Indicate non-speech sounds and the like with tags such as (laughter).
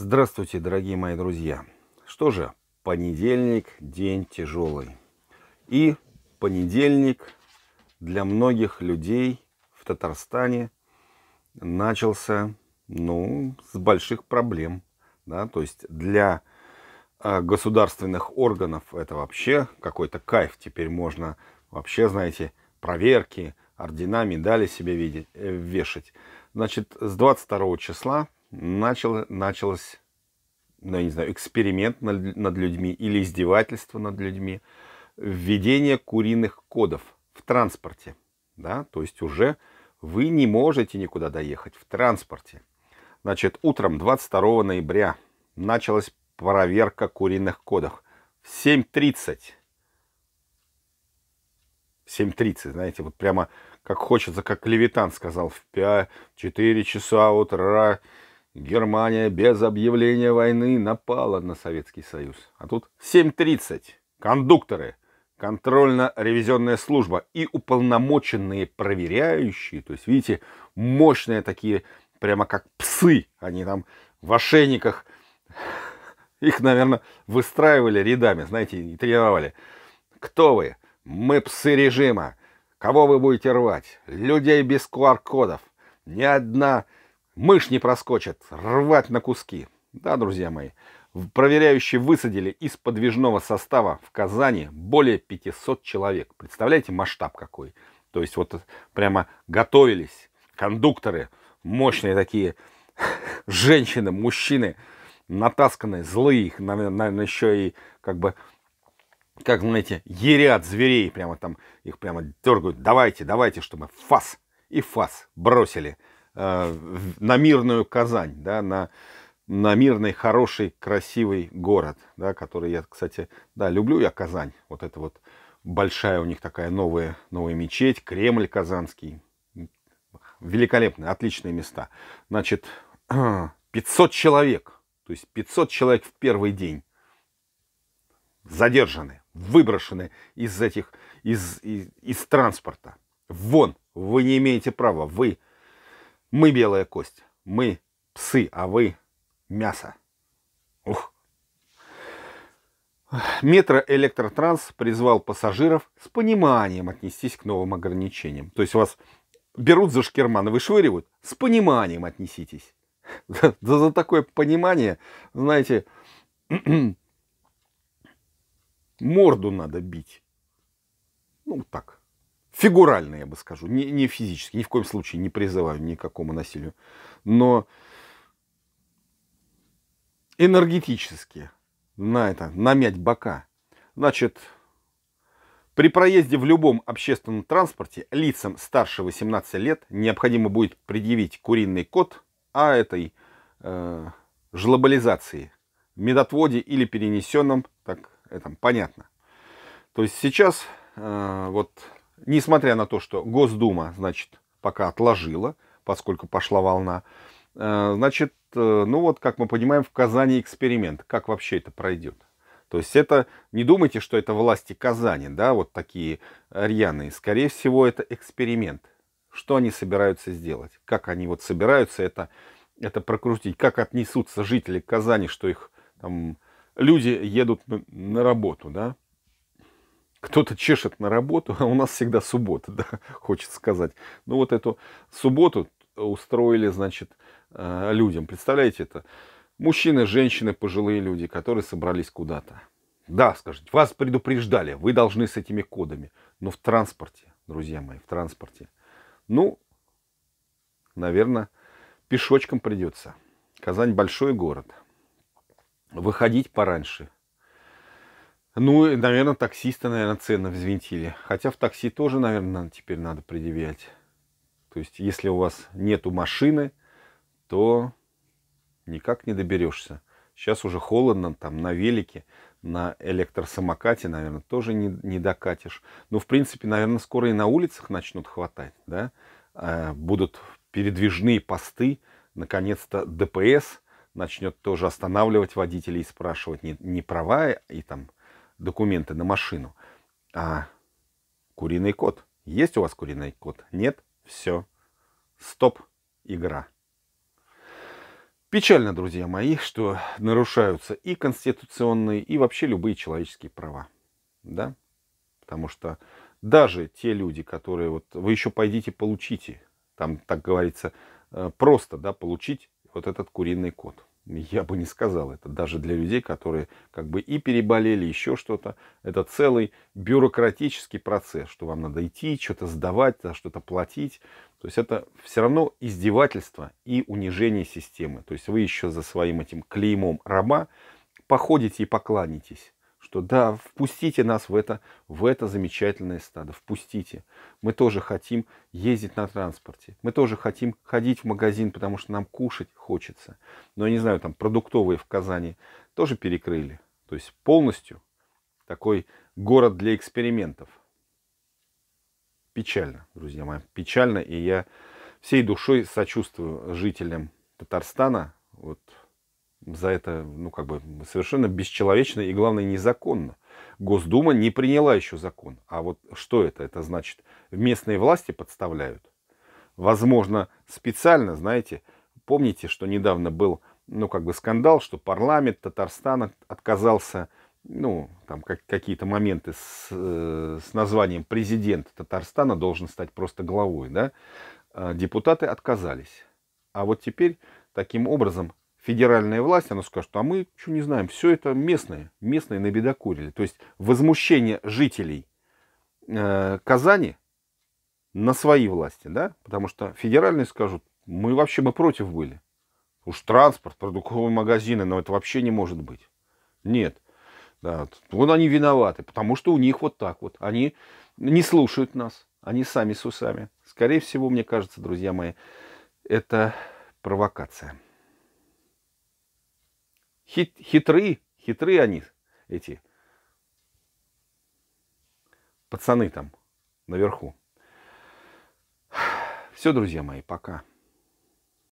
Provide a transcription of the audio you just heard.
Здравствуйте, дорогие мои друзья! Что же, понедельник – день тяжелый. И понедельник для многих людей в Татарстане начался ну, с больших проблем. Да? То есть для а, государственных органов это вообще какой-то кайф. Теперь можно вообще, знаете, проверки, ордена, медали себе видеть, э, вешать. Значит, с 22 числа начало, началось, ну, я не знаю, эксперимент над, над людьми или издевательство над людьми, введение куриных кодов в транспорте, да, то есть уже вы не можете никуда доехать в транспорте. Значит, утром 22 ноября началась проверка куриных кодов. В 7.30. 7.30, знаете, вот прямо как хочется, как Левитан сказал, в 5, 4 часа утра Германия без объявления войны напала на Советский Союз. А тут 7.30. Кондукторы, контрольно-ревизионная служба и уполномоченные проверяющие. То есть, видите, мощные такие, прямо как псы. Они там в ошейниках. Их, наверное, выстраивали рядами, знаете, и тренировали. Кто вы? Мы псы режима. Кого вы будете рвать? Людей без QR-кодов. Ни одна Мышь не проскочит, рвать на куски. Да, друзья мои, проверяющие высадили из подвижного состава в Казани более 500 человек. Представляете масштаб какой? То есть вот прямо готовились кондукторы, мощные такие (laughs) женщины, мужчины, натасканные, злые, их, наверное, еще и как бы, как знаете, ерят зверей, прямо там их прямо дергают, давайте, давайте, чтобы фас и фас бросили. Э, на мирную Казань, да, на, на мирный, хороший, красивый город, да, который я, кстати, да, люблю я Казань. Вот это вот большая у них такая новая, новая мечеть, Кремль Казанский. Великолепные, отличные места. Значит, 500 (clears throat) человек, то есть 500 человек в первый день задержаны, выброшены из этих, из, из, из транспорта. Вон, вы не имеете права, вы мы белая кость. Мы псы, а вы мясо. Ух. Метро Электротранс призвал пассажиров с пониманием отнестись к новым ограничениям. То есть вас берут за шкерман и вышвыривают, с пониманием отнеситесь. (laughs) Да за такое понимание, знаете, (clears throat) морду надо бить. Ну, так, Фигурально, я бы скажу, не, не физически, ни в коем случае не призываю ни к насилию. Но энергетически на это, намять бока. Значит, при проезде в любом общественном транспорте лицам старше 18 лет необходимо будет предъявить куриный код о а этой э, жлобализации, медотводе или перенесенном, так это понятно. То есть сейчас э, вот несмотря на то, что Госдума, значит, пока отложила, поскольку пошла волна, э, значит, э, ну вот, как мы понимаем, в Казани эксперимент. Как вообще это пройдет? То есть это, не думайте, что это власти Казани, да, вот такие рьяные. Скорее всего, это эксперимент. Что они собираются сделать? Как они вот собираются это, это прокрутить? Как отнесутся жители Казани, что их там люди едут на работу, да? кто-то чешет на работу, а у нас всегда суббота, (laughs) да, хочется сказать. Ну вот эту субботу устроили, значит, э, людям. Представляете это? Мужчины, женщины, пожилые люди, которые собрались куда-то. Да, скажите, вас предупреждали, вы должны с этими кодами. Но в транспорте, друзья мои, в транспорте. Ну, наверное, пешочком придется. Казань большой город. Выходить пораньше, ну, наверное, таксисты, наверное, цены взвинтили. Хотя в такси тоже, наверное, теперь надо предъявлять. То есть, если у вас нету машины, то никак не доберешься. Сейчас уже холодно, там на велике, на электросамокате, наверное, тоже не, не докатишь. Но, ну, в принципе, наверное, скоро и на улицах начнут хватать, да? А, будут передвижные посты, наконец-то ДПС начнет тоже останавливать водителей и спрашивать не, не права и там документы на машину. А куриный код Есть у вас куриный код Нет? Все. Стоп. Игра. Печально, друзья мои, что нарушаются и конституционные, и вообще любые человеческие права. Да? Потому что даже те люди, которые вот вы еще пойдите получите, там так говорится, э, просто да, получить вот этот куриный код я бы не сказал это. Даже для людей, которые как бы и переболели, еще что-то. Это целый бюрократический процесс, что вам надо идти, что-то сдавать, что-то платить. То есть это все равно издевательство и унижение системы. То есть вы еще за своим этим клеймом раба походите и покланитесь что да, впустите нас в это, в это замечательное стадо, впустите. Мы тоже хотим ездить на транспорте, мы тоже хотим ходить в магазин, потому что нам кушать хочется. Но я не знаю, там продуктовые в Казани тоже перекрыли. То есть полностью такой город для экспериментов. Печально, друзья мои, печально. И я всей душой сочувствую жителям Татарстана. Вот за это, ну, как бы, совершенно бесчеловечно и, главное, незаконно. Госдума не приняла еще закон. А вот что это? Это значит, местные власти подставляют. Возможно, специально, знаете, помните, что недавно был, ну, как бы скандал, что парламент Татарстана отказался, ну, там как, какие-то моменты с, э, с названием президент Татарстана должен стать просто главой, да? А, депутаты отказались. А вот теперь таким образом федеральная власть, она скажет, а мы что не знаем, все это местные, местные набедокурили. То есть возмущение жителей э, Казани на свои власти, да, потому что федеральные скажут, мы вообще мы против были. Уж транспорт, продуктовые магазины, но это вообще не может быть. Нет. Да, вот они виноваты, потому что у них вот так вот. Они не слушают нас, они сами с усами. Скорее всего, мне кажется, друзья мои, это провокация хит, хитры, хитры они, эти пацаны там наверху. Все, друзья мои, пока.